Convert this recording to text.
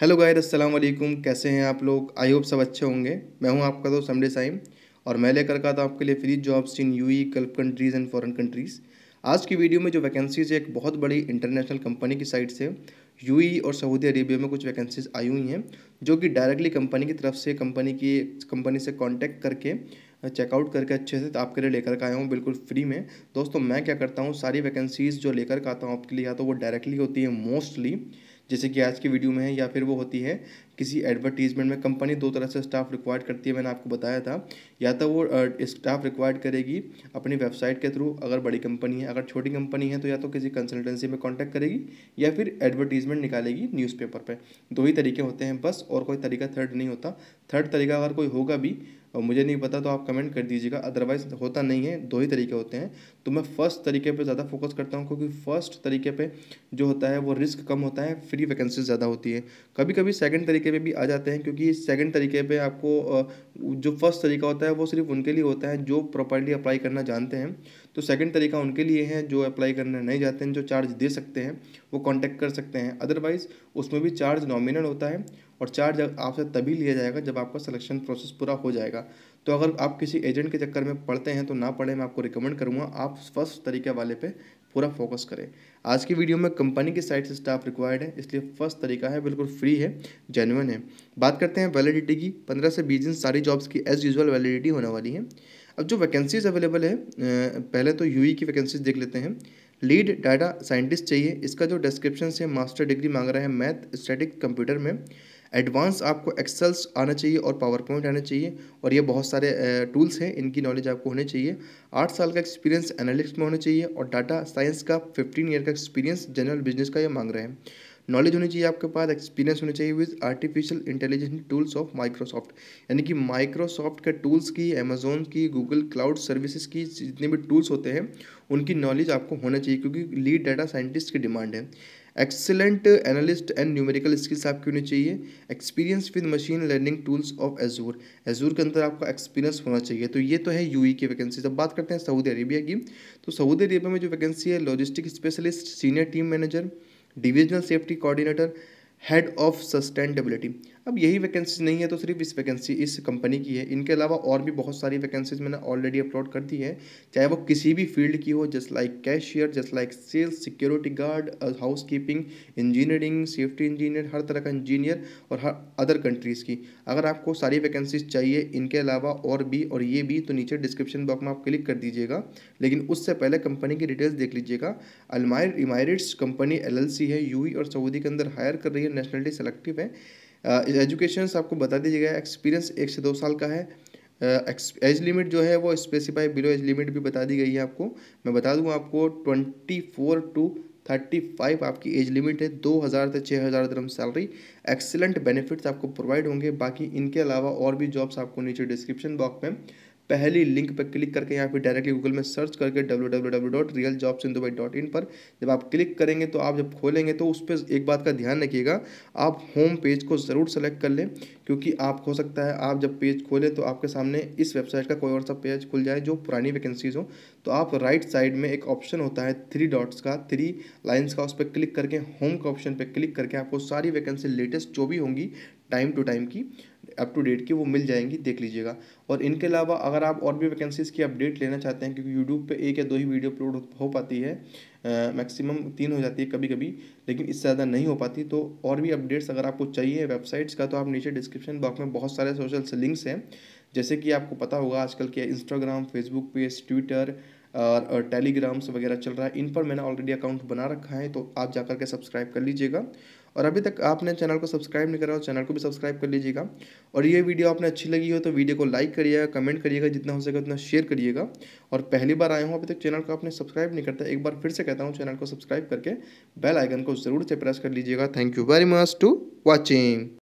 hello गायर अस्सलाम वालेकुम कैसे हैं आप लोग आई होप सब अच्छे होंगे मैं हूं आपका दोस्त समडे साइम और मैं लेकर का था आपके लिए free jobs in UAE Gulf countries and foreign countries आज की वीडियो में जो वैकेंसीज़ है एक बहुत बड़ी इंटरनेशनल कंपनी की साइड से यूई और सऊदी अरेबिया में कुछ वैकेंसीज़ आई हुई हैं जो कि डायरेक्टली कंपनी की तरफ से कंपनी की कंपनी से कॉन्टैक्ट करके चेकआउट करके अच्छे से आपके लिए लेकर आया हूँ बिल्कुल फ्री में दोस्तों मैं क्या करता हूँ सारी वैकेंसीज़ जो लेकर के आता हूँ आपके लिए या तो वो डायरेक्टली होती है मोस्टली जैसे कि आज की वीडियो में है या फिर वो होती है किसी एडवर्टीजमेंट में कंपनी दो तरह से स्टाफ रिक्वायर्ड करती है मैंने आपको बताया था या तो वो स्टाफ रिक्वायर्ड करेगी अपनी वेबसाइट के थ्रू अगर बड़ी कंपनी है अगर छोटी कंपनी है तो या तो किसी कंसल्टेंसी में कॉन्टैक्ट करेगी या फिर एडवर्टीजमेंट निकालेगी न्यूज़पेपर पर दो ही तरीके होते हैं बस और कोई तरीका थर्ड नहीं होता थर्ड तरीका अगर कोई होगा भी और मुझे नहीं पता तो आप कमेंट कर दीजिएगा अदरवाइज़ होता नहीं है दो ही तरीके होते हैं तो मैं फ़र्स्ट तरीके पे ज़्यादा फोकस करता हूँ क्योंकि फ़र्स्ट तरीके पे जो होता है वो रिस्क कम होता है फ्री वैकेंसी ज़्यादा होती है कभी कभी सेकंड तरीके पे भी आ जाते हैं क्योंकि सेकंड तरीके पे आपको जो फर्स्ट तरीका होता है वो सिर्फ उनके लिए होता है जो प्रॉपरली अप्लाई करना जानते हैं तो सेकेंड तरीका उनके लिए है जो अप्लाई करना नहीं जाते हैं जो चार्ज दे सकते हैं वो कॉन्टैक्ट कर सकते हैं अदरवाइज़ उसमें भी चार्ज नॉमिनल होता है और चार्ज आपसे तभी लिया जाएगा जब आपका सिलेक्शन प्रोसेस पूरा हो जाएगा तो अगर आप किसी एजेंट के चक्कर में पढ़ते हैं तो ना पढ़ें मैं आपको रिकमेंड करूँगा आप फर्स्ट तरीके वाले पे पूरा फोकस करें आज की वीडियो में कंपनी की साइड से स्टाफ रिक्वायर्ड है इसलिए फर्स्ट तरीका है बिल्कुल फ्री है जेनुअन है बात करते हैं वैलिडिटी की पंद्रह से बीस दिन सारी जॉब्स की एज़ यूजल वैलिडिटी होने वाली है अब जो वैकेंसीज अवेलेबल है पहले तो यू e की वैकेंसीज देख लेते हैं लीड डाटा साइंटिस्ट चाहिए इसका जो डिस्क्रिप्शन से मास्टर डिग्री मांग रहा है मैथ स्टेटिक कंप्यूटर में एडवांस आपको एक्सेल्स आना चाहिए और पावर पॉइंट आना चाहिए और ये बहुत सारे टूल्स हैं इनकी नॉलेज आपको होनी चाहिए आठ साल का एक्सपीरियंस एनालिटिक्स में होना चाहिए और डाटा साइंस का फिफ्टीन ईयर का एक्सपीरियंस जनरल बिजनेस का ये मांग रहे हैं नॉलेज होनी चाहिए आपके पास एक्सपीरियंस होनी चाहिए with artificial intelligence tools of Microsoft यानी कि माइक्रोसॉफ्ट के टूल्स की अमेजोन की गूगल क्लाउड सर्विसेज की जितने भी टूल्स होते हैं उनकी नॉलेज आपको होना चाहिए क्योंकि लीड डाटा साइंटिस्ट की डिमांड है excellent analyst and numerical skills आपकी होनी चाहिए experience with machine learning tools of Azure Azure के अंदर आपका एक्सपीरियंस होना चाहिए तो ये तो है यू e की वैकेंसी जब बात करते हैं सऊदी अरेबिया की तो सऊदी अरेबिया में जो वैकेंसी है logistic specialist senior team manager divisional safety coordinator head of sustainability अब यही वैकेंसी नहीं है तो सिर्फ इस वैकेंसी इस कंपनी की है इनके अलावा और भी बहुत सारी वैकेंसीज मैंने ऑलरेडी अपलोड कर दी है चाहे वो किसी भी फील्ड की हो just like cashier just like sales security guard housekeeping engineering safety engineer हर तरह का इंजीनियर और हर अदर कंट्रीज़ की अगर आपको सारी वैकेंसीज चाहिए इनके अलावा और भी और ये भी तो नीचे डिस्क्रिप्शन बॉक्स में आप क्लिक कर दीजिएगा लेकिन उससे पहले कंपनी की डिटेल्स देख लीजिएगा अलमायर इमायरिट्स कंपनी एल है यू e और सऊदी के अंदर हायर कर रही है नेशनलिटी सेलेक्टिव है एजुकेशन आपको बता दीजिएगा एक्सपीरियंस एक से दो साल का है एज uh, लिमिट जो है वो स्पेसिफाई बिलो एज लिमिट भी बता दी गई है आपको मैं बता दूँ आपको twenty four to thirty five आपकी एज लिमिट है दो हज़ार से छः हज़ार दरम सैलरी एक्सेलेंट बेनिफिट्स आपको प्रोवाइड होंगे बाकी इनके अलावा और भी जॉब्स आपको नीचे डिस्क्रिप्शन बॉक्स में पहली लिंक पर क्लिक करके यहाँ पे डायरेक्टली गूगल में सर्च करके W W W dot real jobs in Dubai dot in पर जब आप क्लिक करेंगे तो आप जब खोलेंगे तो उस पर एक बात का ध्यान रखिएगा आप होम पेज को ज़रूर सेलेक्ट कर लें क्योंकि आप हो सकता है आप जब पेज खोलें तो आपके सामने इस वेबसाइट का कोई और सा पेज खुल जाए जो पुरानी वैकेंसीज हो तो आप राइट साइड में एक ऑप्शन होता है थ्री डॉट्स का थ्री लाइन्स का उस पर क्लिक करके होम का ऑप्शन पर क्लिक करके आपको सारी वैकेंसी लेटेस्ट जो भी होंगी टाइम टू टाइम की अप टू डेट की वो मिल जाएंगी देख लीजिएगा और इनके अलावा अगर आप और भी वैकेंसीज़ की अपडेट लेना चाहते हैं क्योंकि यूट्यूब पे एक या दो ही वीडियो अपलोड हो पाती है मैक्सिमम तीन हो जाती है कभी कभी लेकिन इससे ज़्यादा नहीं हो पाती तो और भी अपडेट्स अगर आपको चाहिए वेबसाइट्स का तो आप नीचे डिस्क्रिप्शन बॉक्स में बहुत सारे सोशल लिंक्स हैं जैसे कि आपको पता होगा आजकल के इंस्टाग्राम फेसबुक पेज ट्विटर और टेलीग्राम्स वगैरह चल रहा है इन पर मैंने ऑलरेडी अकाउंट बना रखा है तो आप जा के सब्सक्राइब कर लीजिएगा और अभी तक आपने चैनल को सब्सक्राइब नहीं करा हो चैनल को भी सब्सक्राइब कर लीजिएगा और ये वीडियो आपने अच्छी लगी हो तो वीडियो को लाइक करिएगा कमेंट करिएगा जितना हो सके उतना शेयर करिएगा और पहली बार आया हूँ अभी तक चैनल को आपने सब्सक्राइब नहीं करता एक बार फिर से कहता हूँ चैनल को सब्सक्राइब करके बेल आइकन को ज़रूर से प्रेस कर लीजिएगा thank you very much to watching